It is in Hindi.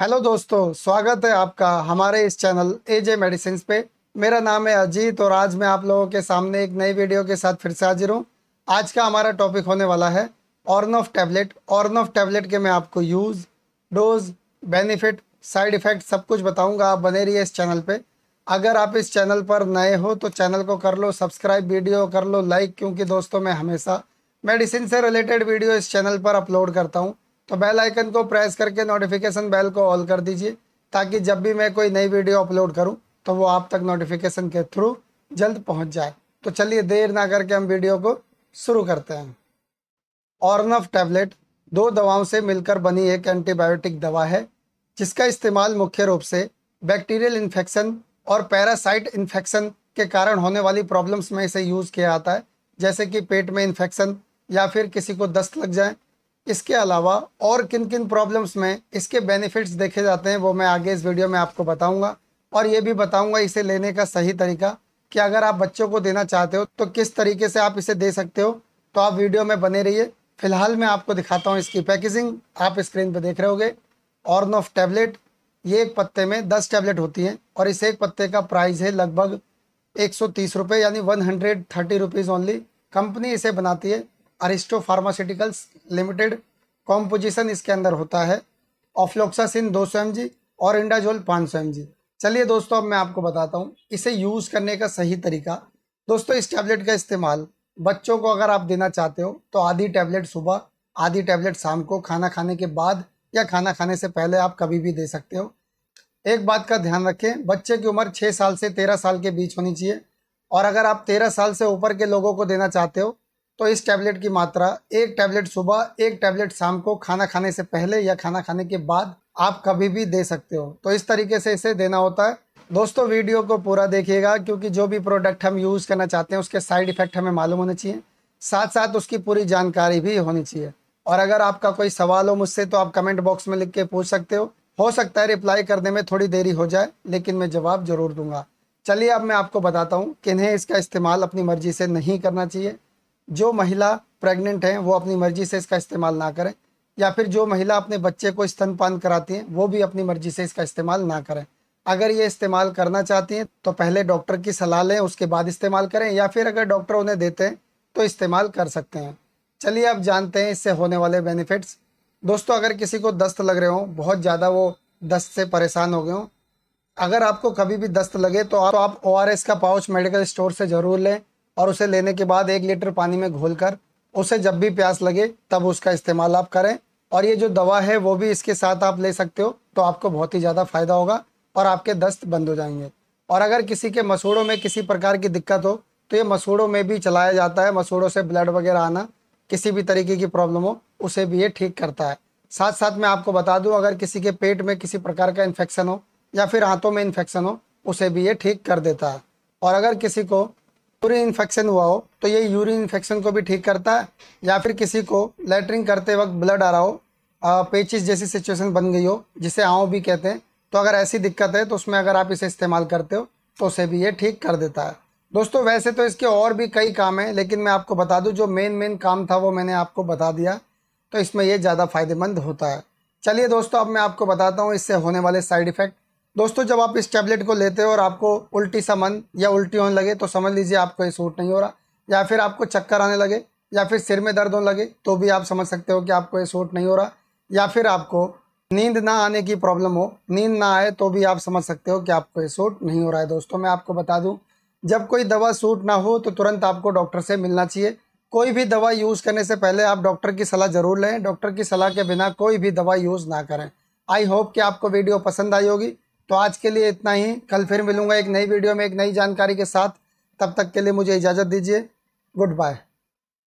हेलो दोस्तों स्वागत है आपका हमारे इस चैनल एजे मेडिसिन पे मेरा नाम है अजीत और आज मैं आप लोगों के सामने एक नई वीडियो के साथ फिर से हाजिर हूँ आज का हमारा टॉपिक होने वाला है ऑर्नऑफ टैबलेट ऑर्नऑफ टैबलेट के मैं आपको use dose benefit side effect सब कुछ बताऊँगा आप बने रहिए इस चैनल पर अगर आप इस चैनल पर नए हो तो चैनल को कर लो सब्सक्राइब वीडियो कर लो लाइक क्योंकि दोस्तों मैं हमेशा मेडिसिन से रिलेटेड वीडियो इस चैनल पर अपलोड करता हूँ तो बेल आइकन को प्रेस करके नोटिफिकेशन बेल को ऑल कर दीजिए ताकि जब भी मैं कोई नई वीडियो अपलोड करूं तो वो आप तक नोटिफिकेशन के थ्रू जल्द पहुंच जाए तो चलिए देर ना करके हम वीडियो को शुरू करते हैं ऑर्नफ टैबलेट दो दवाओं से मिलकर बनी एक एंटीबायोटिक दवा है जिसका इस्तेमाल मुख्य रूप से बैक्टीरियल इन्फेक्शन और पैरासाइट इन्फेक्शन के कारण होने वाली प्रॉब्लम्स में इसे यूज़ किया जाता है जैसे कि पेट में इन्फेक्शन या फिर किसी को दस्त लग जाए इसके अलावा और किन किन प्रॉब्लम्स में इसके बेनिफिट्स देखे जाते हैं वो मैं आगे इस वीडियो में आपको बताऊंगा और ये भी बताऊंगा इसे लेने का सही तरीका कि अगर आप बच्चों को देना चाहते हो तो किस तरीके से आप इसे दे सकते हो तो आप वीडियो में बने रहिए फिलहाल मैं आपको दिखाता हूँ इसकी पैकेजिंग आप स्क्रीन पर देख रहे होगे ऑर्न ऑफ टैबलेट ये एक पत्ते में दस टैबलेट होती हैं और इस एक पत्ते का प्राइस है लगभग एक सौ तीस रुपये यानी one hundred thirty rupees only company इसे बनाती है अरिस्टो फार्मास्यूटिकल्स लिमिटेड कॉम्पोजिशन इसके अंदर होता है ऑफ्लोक्सासिन दो सौ और इंडाजोल पाँच सौ चलिए दोस्तों अब मैं आपको बताता हूँ इसे यूज़ करने का सही तरीका दोस्तों इस टैबलेट का इस्तेमाल बच्चों को अगर आप देना चाहते हो तो आधी टैबलेट सुबह आधी टैबलेट शाम को खाना खाने के बाद या खाना खाने से पहले आप कभी भी दे सकते हो एक बात का ध्यान रखें बच्चे की उम्र छः साल से तेरह साल के बीच होनी चाहिए और अगर आप तेरह साल से ऊपर के लोगों को देना चाहते हो तो इस टैबलेट की मात्रा एक टैबलेट सुबह एक टैबलेट शाम को खाना खाने से पहले या खाना खाने के बाद आप कभी भी दे सकते हो तो इस तरीके से इसे देना होता है दोस्तों वीडियो को पूरा देखिएगा क्योंकि जो भी प्रोडक्ट हम यूज़ करना चाहते हैं उसके साइड इफ़ेक्ट हमें मालूम होने चाहिए साथ साथ उसकी पूरी जानकारी भी होनी चाहिए और अगर आपका कोई सवाल हो मुझसे तो आप कमेंट बॉक्स में लिख के पूछ सकते हो हो सकता है रिप्लाई करने में थोड़ी देरी हो जाए लेकिन मैं जवाब ज़रूर दूंगा चलिए अब मैं आपको बताता हूँ किन्हें इसका इस्तेमाल अपनी मर्जी से नहीं करना चाहिए जो महिला प्रेग्नेंट हैं वो अपनी मर्जी से इसका इस्तेमाल ना करें या फिर जो महिला अपने बच्चे को स्तनपान कराती हैं वो भी अपनी मर्जी से इसका इस्तेमाल ना करें अगर ये इस्तेमाल करना चाहती हैं तो पहले डॉक्टर की सलाह लें उसके बाद इस्तेमाल करें या फिर अगर डॉक्टर उन्हें देते हैं तो इस्तेमाल कर सकते हैं चलिए आप जानते हैं इससे होने वाले बेनिफिट्स दोस्तों अगर किसी को दस्त लग रहे हों बहुत ज़्यादा वो दस्त से परेशान हो गए हों अगर आपको कभी भी दस्त लगे तो आप ओ तो का पाउच मेडिकल स्टोर से ज़रूर लें और उसे लेने के बाद एक लीटर पानी में घोल उसे जब भी प्यास लगे तब उसका इस्तेमाल आप करें और ये जो दवा है वो भी इसके साथ आप ले सकते हो तो आपको बहुत ही ज़्यादा फ़ायदा होगा और आपके दस्त बंद हो जाएंगे और अगर किसी के मसूड़ों में किसी प्रकार की दिक्कत हो तो ये मसूड़ों में भी चलाया जाता है मसूड़ों से ब्लड वगैरह आना किसी भी तरीके की प्रॉब्लम हो उसे भी ये ठीक करता है साथ साथ मैं आपको बता दूँ अगर किसी के पेट में किसी प्रकार का इन्फेक्शन हो या फिर हाथों में इन्फेक्शन हो उसे भी ये ठीक कर देता है और अगर किसी को यूरिन इन्फेक्शन हुआ हो तो ये यूरिन इन्फेक्शन को भी ठीक करता है या फिर किसी को लेटरिंग करते वक्त ब्लड आ रहा हो पेचिस जैसी सिचुएशन बन गई हो जिसे आओ भी कहते हैं तो अगर ऐसी दिक्कत है तो उसमें अगर आप इसे इस्तेमाल करते हो तो उसे भी ये ठीक कर देता है दोस्तों वैसे तो इसके और भी कई काम हैं लेकिन मैं आपको बता दूँ जो मेन मेन काम था वो मैंने आपको बता दिया तो इसमें यह ज़्यादा फायदेमंद होता है चलिए दोस्तों अब मैं आपको बताता हूँ इससे होने वाले साइड इफ़ेक्ट दोस्तों जब आप इस टैबलेट को लेते हो और आपको उल्टी मन या उल्टी होने लगे तो समझ लीजिए आपको ये सूट नहीं हो रहा या फिर आपको चक्कर आने लगे या फिर सिर में दर्द होने लगे तो भी आप समझ सकते हो कि आपको ये सूट नहीं हो रहा या फिर आपको नींद ना आने की प्रॉब्लम हो नींद ना आए तो भी आप समझ सकते हो कि आपको ये सूट नहीं हो रहा है दोस्तों मैं आपको बता दूँ जब कोई दवा सूट ना हो तो तुरंत आपको डॉक्टर से मिलना चाहिए कोई भी दवा यूज़ करने से पहले आप डॉक्टर की सलाह ज़रूर लें डॉक्टर की सलाह के बिना कोई भी दवा यूज़ ना करें आई होप कि आपको वीडियो पसंद आई होगी तो आज के लिए इतना ही कल फिर मिलूंगा एक नई वीडियो में एक नई जानकारी के साथ तब तक के लिए मुझे इजाज़त दीजिए गुड बाय